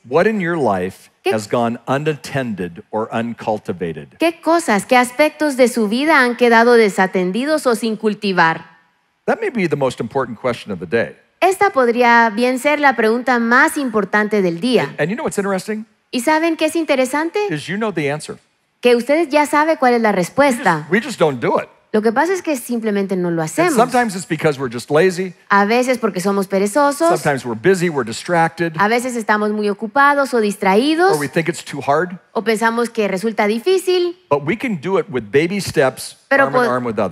¿Qué? cosas, qué aspectos de su vida han quedado desatendidos o sin cultivar? Esta podría bien ser la pregunta más importante del día. ¿Y saben qué es interesante? Que ustedes ya saben cuál es la respuesta. We just don't do it. Lo que pasa es que simplemente no lo hacemos. A veces porque somos perezosos, a veces estamos muy ocupados o distraídos o pensamos que resulta difícil, pero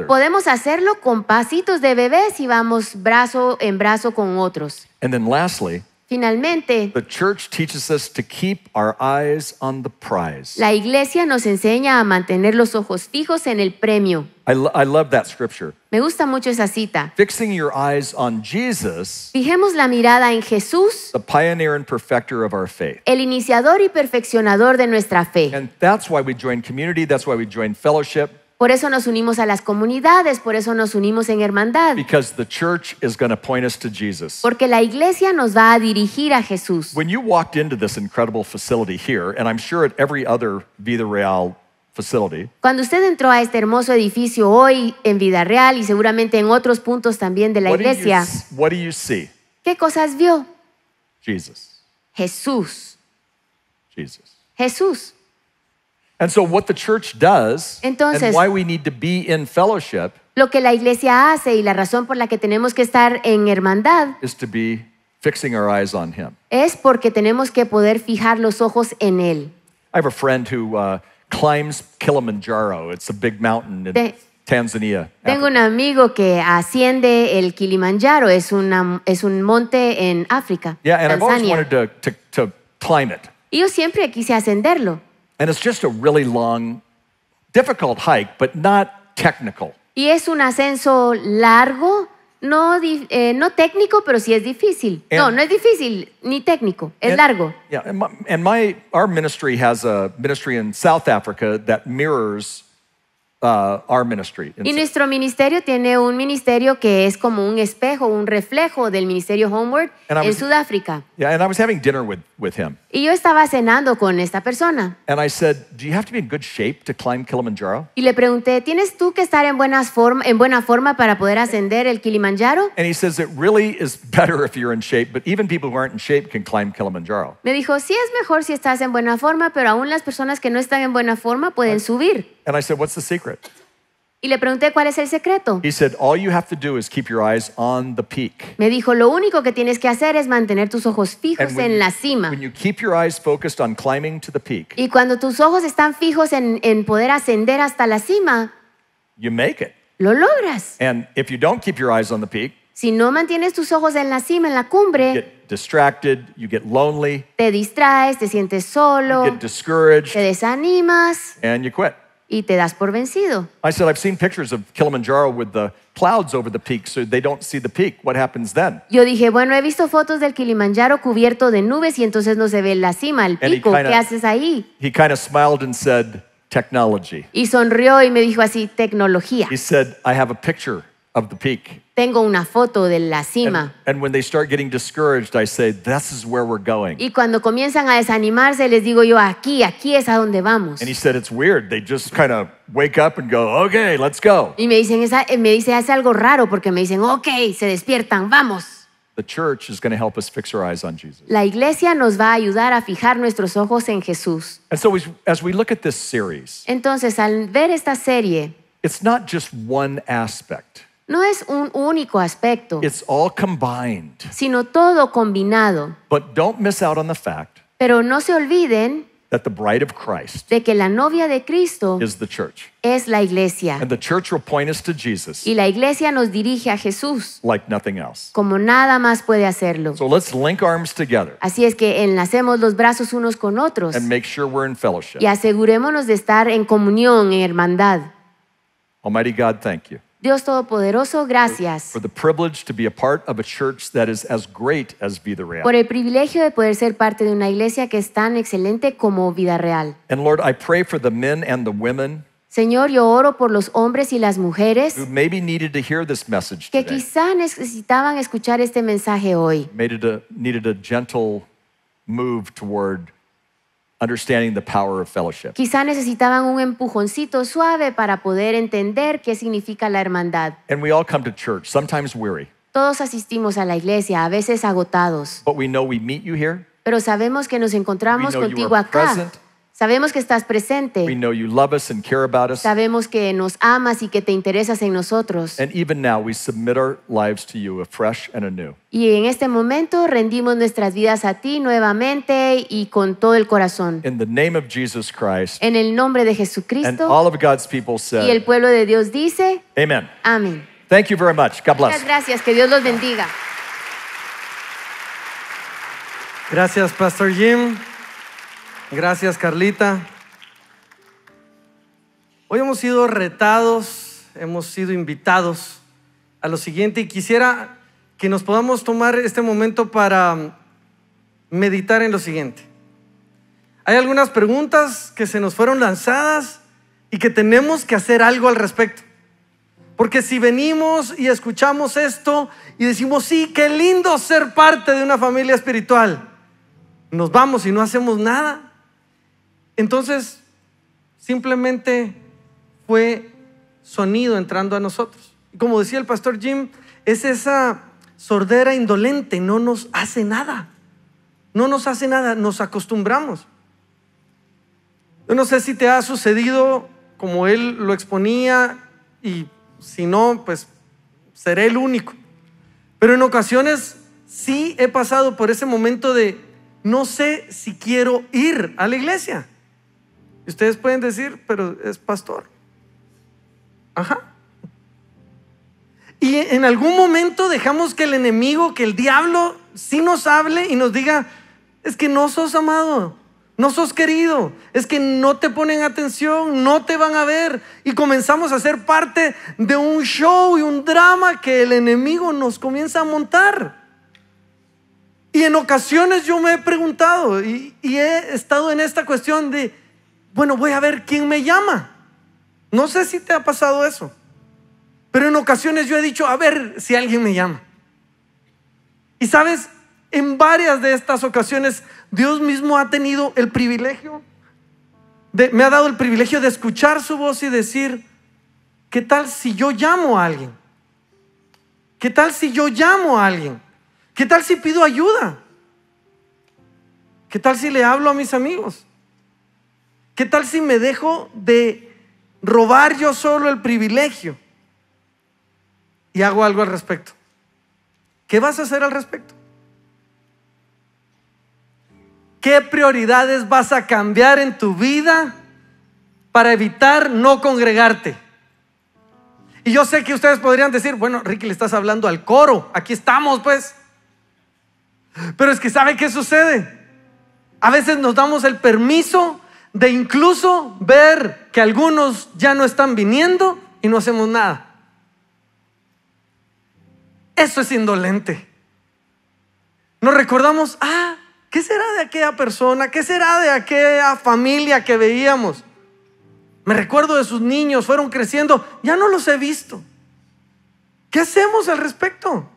podemos hacerlo con pasitos de bebés y vamos brazo en brazo con otros. And then lastly, Finalmente, the church teaches us to keep our eyes on the prize. la iglesia nos enseña a mantener los ojos fijos en el premio. I, lo- I love that scripture. Me gusta mucho esa cita. Fixing your eyes on Jesus, Fijemos la mirada en Jesús, the pioneer and perfecter of our faith. el iniciador y perfeccionador de nuestra fe. And that's why we join community, that's why we join fellowship. Por eso nos unimos a las comunidades, por eso nos unimos en hermandad. Porque la iglesia nos va a dirigir a Jesús. Cuando usted entró a este hermoso edificio hoy en Vida Real y seguramente en otros puntos también de la iglesia. ¿Qué cosas vio? Jesús. Jesús. Jesús. And so what the church does Entonces, and why we need to be in fellowship lo que la iglesia hace y la razón por la que tenemos que estar en hermandad is to be fixing our eyes on him. es porque tenemos que poder fijar los ojos en él. I have a friend who uh, climbs Kilimanjaro. It's a big mountain in Te- Tanzania. Tengo un Africa. amigo que asciende el Kilimanjaro, es, una, es un monte en África, Yeah, and I've always wanted to, to, to climb it. Y yo siempre quise ascenderlo. And it's just a really long, difficult hike, but not technical. Y es un ascenso largo, no, eh, no técnico, pero sí es difícil. And, no, no es difícil ni técnico, es and, largo. Yeah, and my, and my our ministry has a ministry in South Africa that mirrors Uh, y nuestro ministerio tiene un ministerio que es como un espejo, un reflejo del ministerio Homeward en Sudáfrica. Y yo estaba cenando con esta persona. Y le pregunté, ¿tienes tú que estar en, buenas forma, en buena forma para poder ascender el Kilimanjaro? And Me dijo, sí es mejor si estás en buena forma, pero aún las personas que no están en buena forma pueden and, subir. And I said, What's the secret? Y le pregunté cuál es el secreto. Me dijo, lo único que tienes que hacer es mantener tus ojos fijos en la cima. Y cuando tus ojos están fijos en, poder ascender hasta la cima, lo logras. And on the Si no mantienes tus ojos en la cima, en la cumbre, te distraes, te sientes solo, te desanimas and you quit y te das por vencido. Yo dije, bueno, he visto fotos del Kilimanjaro cubierto de nubes y entonces no se ve la cima, el pico. ¿Qué haces ahí? "Technology." Y sonrió y me dijo así, tecnología. He said, "I have a picture of the peak. Tengo una foto de la cima. And, and when they start getting discouraged, I say, this is where we're going. Y cuando comienzan a desanimarse, les digo yo, aquí, aquí es a donde vamos. And he said, it's weird. They just kind of wake up and go, okay, let's go. Y me dicen, esa, eh, me dice, hace algo raro porque me dicen, okay, se despiertan, vamos. The church is going to help us fix our eyes on Jesus. La iglesia nos va a ayudar a fijar nuestros ojos en Jesús. And so as we look at this series, entonces al ver esta serie, it's not just one aspect. No es un único aspecto, sino todo combinado. Pero no se olviden de que la novia de Cristo es la iglesia. Y la iglesia nos dirige a Jesús, como nada más puede hacerlo. Así es que enlacemos los brazos unos con otros y asegurémonos de estar en comunión, en hermandad. Almighty God, thank you Dios Todopoderoso, gracias por el privilegio de poder ser parte de una iglesia que es tan excelente como Vida Real. Lord, I pray for the men and the women Señor, yo oro por los hombres y las mujeres que quizá necesitaban escuchar este mensaje hoy. needed a gentle move toward understanding the power of fellowship. Quizá necesitaban un empujoncito suave para poder entender qué significa la hermandad. And we all come to church, sometimes weary. Todos asistimos a la iglesia, a veces agotados. But we know we meet you here. Pero sabemos que nos encontramos contigo acá. Present. Sabemos que estás presente. Sabemos que nos amas y que te interesas en nosotros. Y en este momento rendimos nuestras vidas a ti nuevamente y con todo el corazón. En el nombre de Jesucristo. And Y el pueblo de Dios dice. Amen. Amén. Muchas gracias. Que Dios los bendiga. Gracias, Pastor Jim. Gracias, Carlita. Hoy hemos sido retados, hemos sido invitados a lo siguiente y quisiera que nos podamos tomar este momento para um, meditar en lo siguiente. Hay algunas preguntas que se nos fueron lanzadas y que tenemos que hacer algo al respecto. Porque si venimos y escuchamos esto y decimos, sí, qué lindo ser parte de una familia espiritual, nos vamos y no hacemos nada. Entonces, simplemente fue sonido entrando a nosotros. Como decía el pastor Jim, es esa sordera indolente, no nos hace nada. No nos hace nada, nos acostumbramos. Yo no sé si te ha sucedido como él lo exponía y si no, pues seré el único. Pero en ocasiones sí he pasado por ese momento de no sé si quiero ir a la iglesia ustedes pueden decir, pero es pastor. Ajá. Y en algún momento dejamos que el enemigo, que el diablo, sí nos hable y nos diga, es que no sos amado, no sos querido, es que no te ponen atención, no te van a ver. Y comenzamos a ser parte de un show y un drama que el enemigo nos comienza a montar. Y en ocasiones yo me he preguntado y he estado en esta cuestión de bueno, voy a ver quién me llama. No sé si te ha pasado eso, pero en ocasiones yo he dicho, a ver si alguien me llama. Y sabes, en varias de estas ocasiones Dios mismo ha tenido el privilegio, de, me ha dado el privilegio de escuchar su voz y decir, ¿qué tal si yo llamo a alguien? ¿Qué tal si yo llamo a alguien? ¿Qué tal si pido ayuda? ¿Qué tal si le hablo a mis amigos? ¿Qué tal si me dejo de robar yo solo el privilegio y hago algo al respecto? ¿Qué vas a hacer al respecto? ¿Qué prioridades vas a cambiar en tu vida para evitar no congregarte? Y yo sé que ustedes podrían decir, bueno, Ricky, le estás hablando al coro, aquí estamos pues. Pero es que ¿sabe qué sucede? A veces nos damos el permiso de incluso ver que algunos ya no están viniendo y no hacemos nada. Eso es indolente. Nos recordamos, ah, ¿qué será de aquella persona? ¿Qué será de aquella familia que veíamos? Me recuerdo de sus niños, fueron creciendo, ya no los he visto. ¿Qué hacemos al respecto?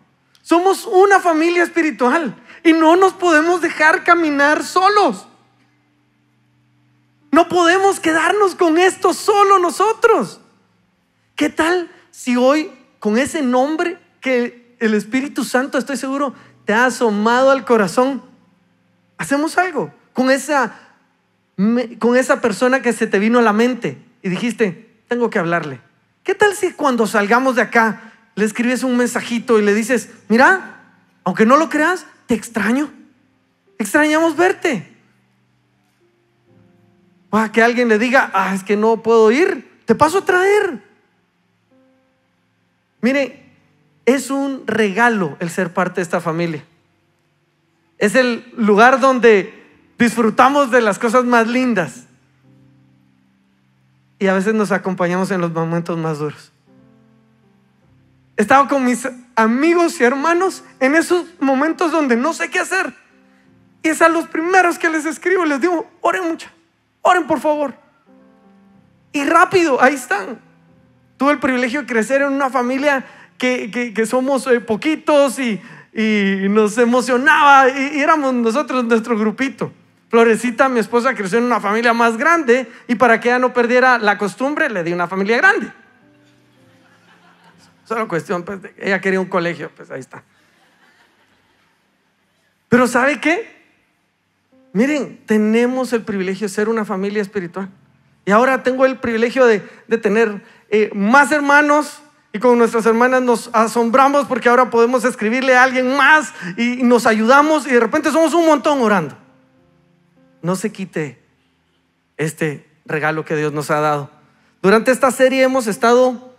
Somos una familia espiritual y no nos podemos dejar caminar solos. No podemos quedarnos con esto solo nosotros. ¿Qué tal si hoy con ese nombre que el Espíritu Santo, estoy seguro, te ha asomado al corazón, hacemos algo con esa, con esa persona que se te vino a la mente y dijiste, tengo que hablarle? ¿Qué tal si cuando salgamos de acá le escribes un mensajito y le dices, mira, aunque no lo creas, te extraño. Extrañamos verte. Ah, que alguien le diga, ah, es que no puedo ir, te paso a traer. Mire, es un regalo el ser parte de esta familia. Es el lugar donde disfrutamos de las cosas más lindas. Y a veces nos acompañamos en los momentos más duros. Estaba con mis amigos y hermanos en esos momentos donde no sé qué hacer. Y es a los primeros que les escribo, les digo, oren mucho. Oren por favor. Y rápido, ahí están. Tuve el privilegio de crecer en una familia que, somos eh, poquitos y, nos emocionaba y, éramos nosotros nuestro grupito. Florecita, mi esposa, creció en una familia más grande y para que ella no perdiera la costumbre, le di una familia grande. Solo cuestión, pues, ella quería un colegio, pues ahí está. Pero ¿sabe qué? Miren, tenemos el privilegio de ser una familia espiritual. Y ahora tengo el privilegio de, tener eh, más hermanos, y con nuestras hermanas nos asombramos porque ahora podemos escribirle a alguien más y nos ayudamos y de repente somos un montón orando. No se quite este regalo que Dios nos ha dado. Durante esta serie hemos estado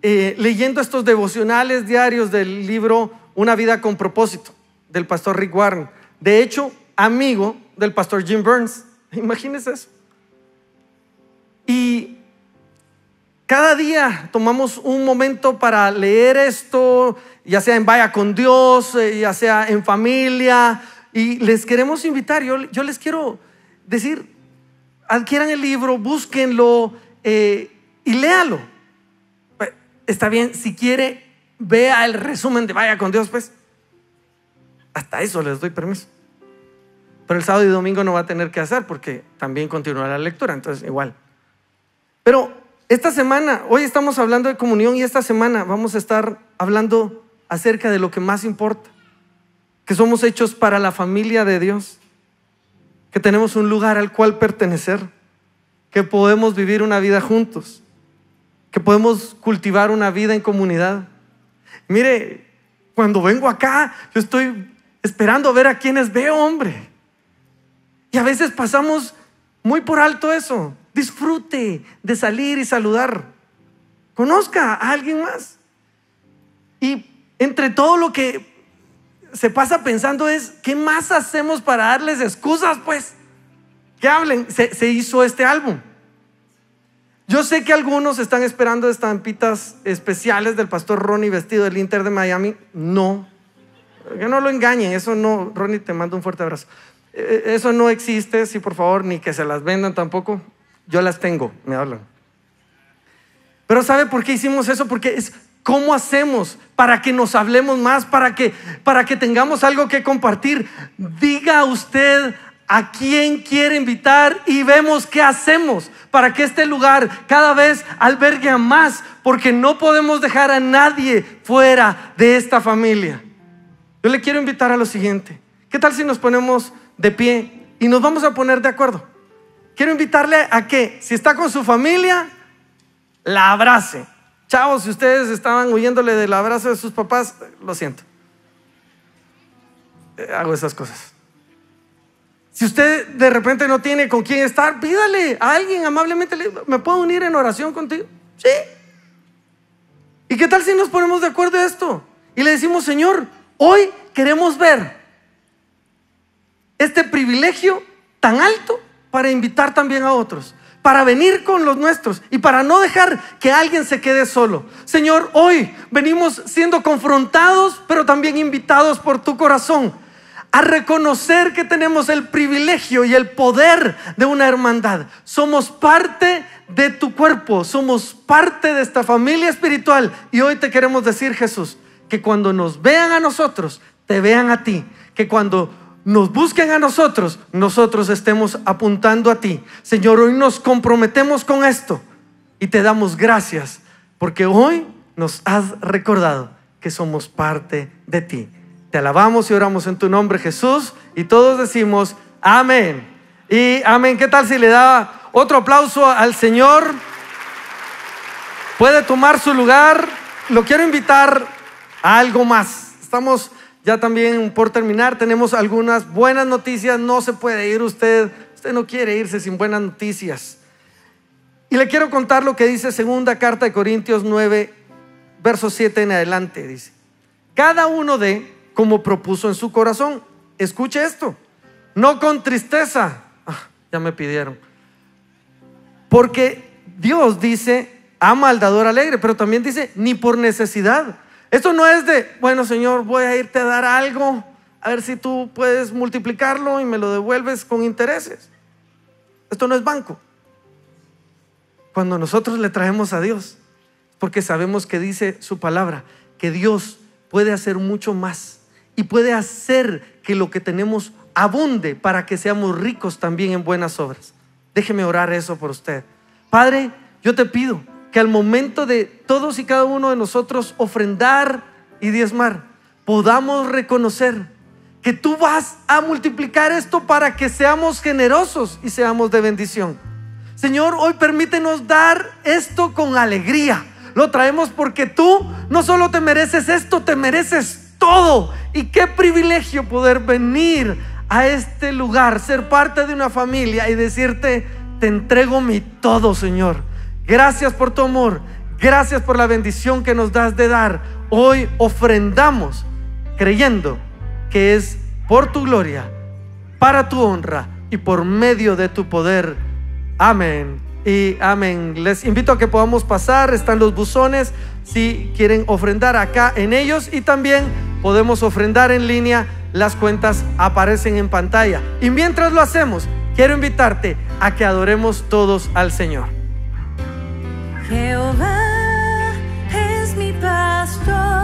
eh, leyendo estos devocionales diarios del libro Una vida con propósito del pastor Rick Warren. De hecho, amigo del pastor Jim Burns. (laughs) Imagínense eso. Y cada día tomamos un momento para leer esto, ya sea en Vaya con Dios, eh, ya sea en familia, y les queremos invitar, yo, les quiero decir, adquieran el libro, búsquenlo eh, y léalo. Pues, está bien, si quiere, vea el resumen de Vaya con Dios, pues hasta eso les doy permiso. Pero el sábado y domingo no va a tener que hacer porque también continúa la lectura, entonces igual. Pero esta semana, hoy estamos hablando de comunión y esta semana vamos a estar hablando acerca de lo que más importa, que somos hechos para la familia de Dios, que tenemos un lugar al cual pertenecer, que podemos vivir una vida juntos, que podemos cultivar una vida en comunidad. Mire, cuando vengo acá, yo estoy esperando a ver a quienes veo, hombre. Y a veces pasamos muy por alto eso. Disfrute de salir y saludar. Conozca a alguien más. Y entre todo lo que se pasa pensando es, ¿qué más hacemos para darles excusas? Pues, que hablen. Se, hizo este álbum. Yo sé que algunos están esperando estampitas especiales del pastor Ronnie vestido del Inter de Miami. No. Que no lo engañen, eso no. Ronnie, te mando un fuerte abrazo. E-, eso no existe, sí, por favor, ni que se las vendan tampoco. Yo las tengo, me hablan. Pero ¿sabe por qué hicimos eso? Porque es cómo hacemos para que nos hablemos más, para que, para que tengamos algo que compartir. Diga usted a quién quiere invitar y vemos qué hacemos para que este lugar cada vez albergue a más, porque no podemos dejar a nadie fuera de esta familia. Yo le quiero invitar a lo siguiente. ¿Qué tal si nos ponemos de pie y nos vamos a poner de acuerdo. Quiero invitarle a que, si está con su familia, la abrace. Chavos, si ustedes estaban huyéndole del abrazo de sus papás, lo siento. Eh, hago esas cosas. Si usted de repente no tiene con quién estar, pídale a alguien amablemente, ¿me puedo unir en oración contigo? Sí. ¿Y qué tal si nos ponemos de acuerdo esto? Y le decimos, Señor, hoy queremos ver este privilegio tan alto para invitar también a otros, para venir con los nuestros y para no dejar que alguien se quede solo. Señor, hoy venimos siendo confrontados, pero también invitados por tu corazón a reconocer que tenemos el privilegio y el poder de una hermandad. Somos parte de tu cuerpo, somos parte de esta familia espiritual. Y hoy te queremos decir, Jesús, que cuando nos vean a nosotros, te vean a ti. Que cuando nos busquen a nosotros, nosotros estemos apuntando a ti. Señor, hoy nos comprometemos con esto y te damos gracias porque hoy nos has recordado que somos parte de ti. Te alabamos y oramos en tu nombre Jesús y todos decimos amén. Y amén, ¿qué tal si le da otro aplauso al Señor? Puede tomar su lugar. Lo quiero invitar a algo más. Estamos ya también por terminar tenemos algunas buenas noticias. No se puede ir usted. Usted no quiere irse sin buenas noticias. Y le quiero contar lo que dice segunda carta de Corintios 9, verso 7 en adelante. Dice, cada uno de como propuso en su corazón. Escuche esto. No con tristeza. Ah, ya me pidieron. Porque Dios dice, ama al dador alegre, pero también dice, ni por necesidad esto no es de, bueno Señor, voy a irte a dar algo, a ver si tú puedes multiplicarlo y me lo devuelves con intereses. Esto no es banco. Cuando nosotros le traemos a Dios, porque sabemos que dice su palabra, que Dios puede hacer mucho más y puede hacer que lo que tenemos abunde para que seamos ricos también en buenas obras. Déjeme orar eso por usted. Padre, yo te pido que al momento de todos y cada uno de nosotros ofrendar y diezmar, podamos reconocer que tú vas a multiplicar esto para que seamos generosos y seamos de bendición. Señor, hoy permítenos dar esto con alegría. Lo traemos porque tú no solo te mereces esto, te mereces todo. Y qué privilegio poder venir a este lugar, ser parte de una familia y decirte, te entrego mi todo, Señor Gracias por tu amor. Gracias por la bendición que nos das de dar. Hoy ofrendamos creyendo que es por tu gloria, para tu honra y por medio de tu poder. Amén. Y amén. Les invito a que podamos pasar. Están los buzones si quieren ofrendar acá en ellos y también podemos ofrendar en línea. Las cuentas aparecen en pantalla. Y mientras lo hacemos, quiero invitarte a que adoremos todos al Señor. Jehová es mi pastor.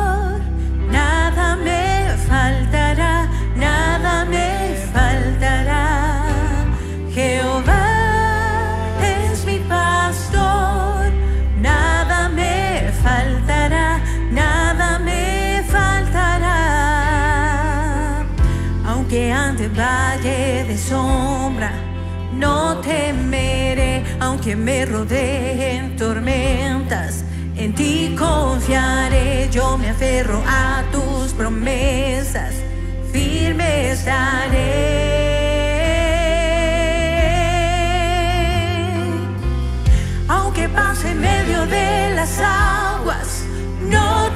Que me rodeen tormentas, en ti confiaré, yo me aferro a tus promesas, firme estaré. Aunque pase en medio de las aguas, no te